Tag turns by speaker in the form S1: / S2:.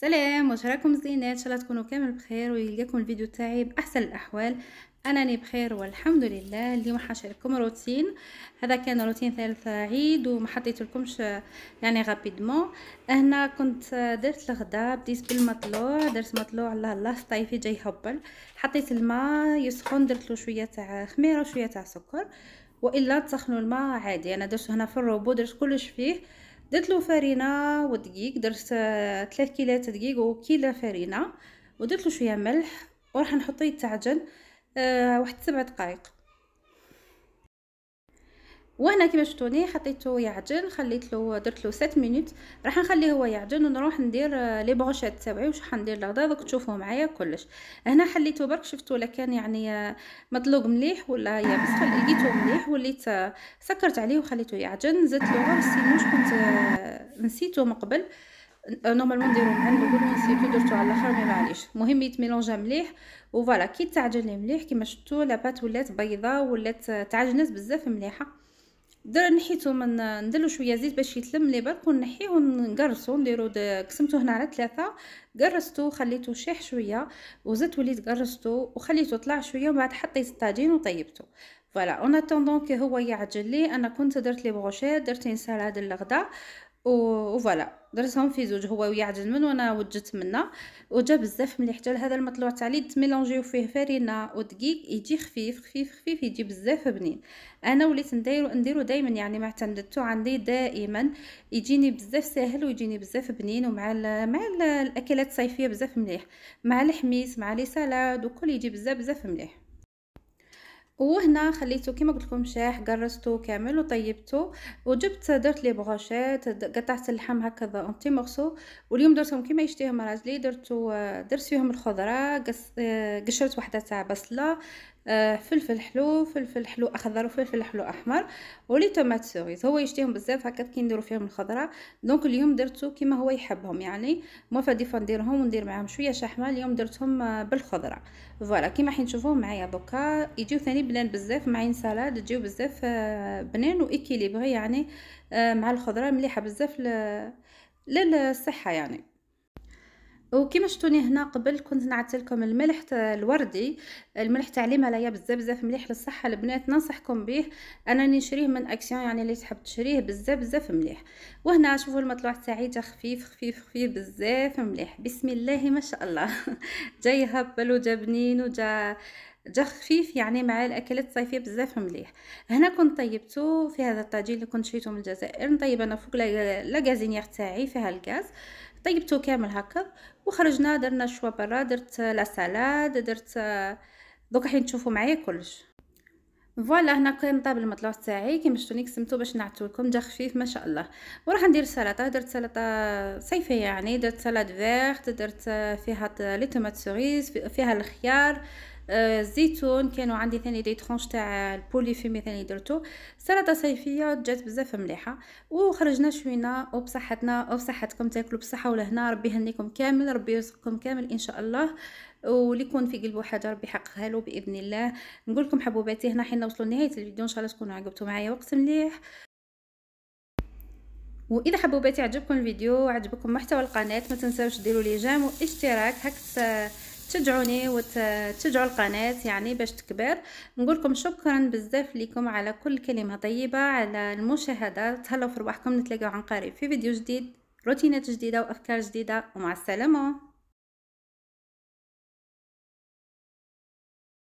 S1: سلام راكم زينات ان شاء الله تكونوا كامل بخير ويلقاكم الفيديو تاعي باحسن الاحوال انني بخير والحمد لله اليوم حنشارككم روتين هذا كان روتين ثالث عيد وما حطيت لكمش يعني غابيدمون هنا كنت درت الغداء بديت بالمطلوع درت مطلوع الله الله طايفي جاي هبل حطيت الماء يسخن درت له شويه تاع خميره وشويه تاع سكر والا تسخنوا الماء عادي انا درت هنا في الروبو درت كلش فيه درت له فرينه ودقيق درت 3 كيلات دقيق وكيله فرينه ودرت له شويه ملح وراح نحطو يتعجن أه واحد سبع دقائق وهنا كما شفتوني حطيته يعجن خليت له درت له 7 مينوت راح نخليه هو يعجن ونروح ندير لي بروشيت تاعي واش حندير الغدا دوك تشوفوا معايا كلش هنا حليته برك شفتوا لكان يعني آه، مطلوق مليح ولا يابس لقيته مليح وليت آه، سكرت عليه وخليته يعجن زدت له غير السيمون كنت آه، نسيته من قبل نورمالمون نديرو مع الاول نسيتو درتو على الاخر معليش المهم يتميلونجا مليح وفوالا كي تعجن مليح كما شفتوا لاباط ولات بيضه ولات تعجنت بزاف مليحه در نحيتو من ندلو شويه زيت باش يتلم لي برك ونحيه ونقرصو نديرو قسمتو هنا على ثلاثة قرصتو خليته شيح شويه وزدت وليت قرصتو وخليته طلع شويه ومن بعد حطيت الطاجين وطيبته فوالا اون اتوندون كي هو يعجل لي انا كنت درت لي بروشيت درت سلطه الغدا فوالا درتهم في زوج هو ويا من وانا وجدت منه وجا بزاف مليح حتى هذا المطلوع تاع لي تميلونجيو فيه فارينا ودقيق يجي خفيف خفيف خفيف يجي بزاف بنين انا وليت نديرو نديرو دائما يعني ما اعتمدتو عندي دائما يجيني بزاف ساهل ويجيني بزاف بنين ومع الـ مع الـ الاكلات الصيفيه بزاف مليح مع الحميس مع لي سالاد وكل يجي بزاف بزاف مليح وهنا خليته كما قلت لكم شاح قرصته كامل وطيبته وجبت درت لي بغوشات قطعت اللحم هكذا اونتي مورسو واليوم درتهم كما يشتيهم راجلي درتو درت فيهم الخضره قشرت وحده تاع بصله آه، فلفل حلو فلفل حلو اخضر وفلفل حلو احمر ولي طوماط سوريز هو يشتيهم بزاف هكا كي نديرو فيهم الخضره دونك اليوم درتو كيما هو يحبهم يعني مو فديفا نديرهم وندير معاهم شويه شحمه اليوم درتهم آه، بالخضره فوالا كيما حين تشوفوه معايا دوكا يجيو ثاني بنان بزاف معين سلاد تجيو بزاف آه، بنان واكيليبري يعني مع الخضره مليحه بزاف للصحه يعني وكما شفتوني هنا قبل كنت نعطي لكم الملح الوردي الملح تاع الهمالايا بزاف بزاف مليح للصحه البنات ننصحكم به انا نشريه من اكسيون يعني اللي تحب تشريه بزاف بزاف مليح وهنا شوفوا المطلوع تاعي جا خفيف خفيف خفيف بزاف مليح بسم الله ما شاء الله جاي هبل وجا بنين وجا جا خفيف يعني مع الاكلات الصيفيه بزاف مليح هنا كنت طيبته في هذا الطاجين اللي كنت شريته من الجزائر نطيب انا فوق لا غازينيير تاعي فيها الغاز طيبته كامل هكا وخرجنا درنا الشوا برا درت لا سالاد درت دوك حين تشوفوا معايا كلش فوالا هنا كان طاب المطلوع تاعي كيما شفتوني قسمتو باش نعطو لكم جا خفيف ما شاء الله وراح ندير سلطه درت سلطه صيفيه يعني درت سلطه فيرت درت فيها لي تومات سوريز فيها الخيار الزيتون آه، كانوا عندي ثاني لي ترونش تاع البوليفيمي ثاني درتو سلطه صيفيه جات بزاف مليحه وخرجنا شوينا وبصحتنا وبصحتكم تاكلوا بصحه ولهنا ربي يهنيكم كامل ربي يرزقكم كامل ان شاء الله واللي يكون في قلبه حاجه ربي يحققها له باذن الله نقول لكم حبوباتي هنا حين نوصلوا لنهايه الفيديو ان شاء الله تكونوا عجبتوا معايا وقت مليح واذا حبوباتي عجبكم الفيديو وعجبكم محتوى القناه ما تنساوش ديروا لي جيم واشتراك هكذا تشجعوني وتشجعوا القناه يعني باش تكبر نقول لكم شكرا بزاف لكم على كل كلمه طيبه على المشاهده تهلاو في رواحكم نتلاقاو عن قريب في فيديو جديد روتينات جديده وافكار جديده ومع السلامه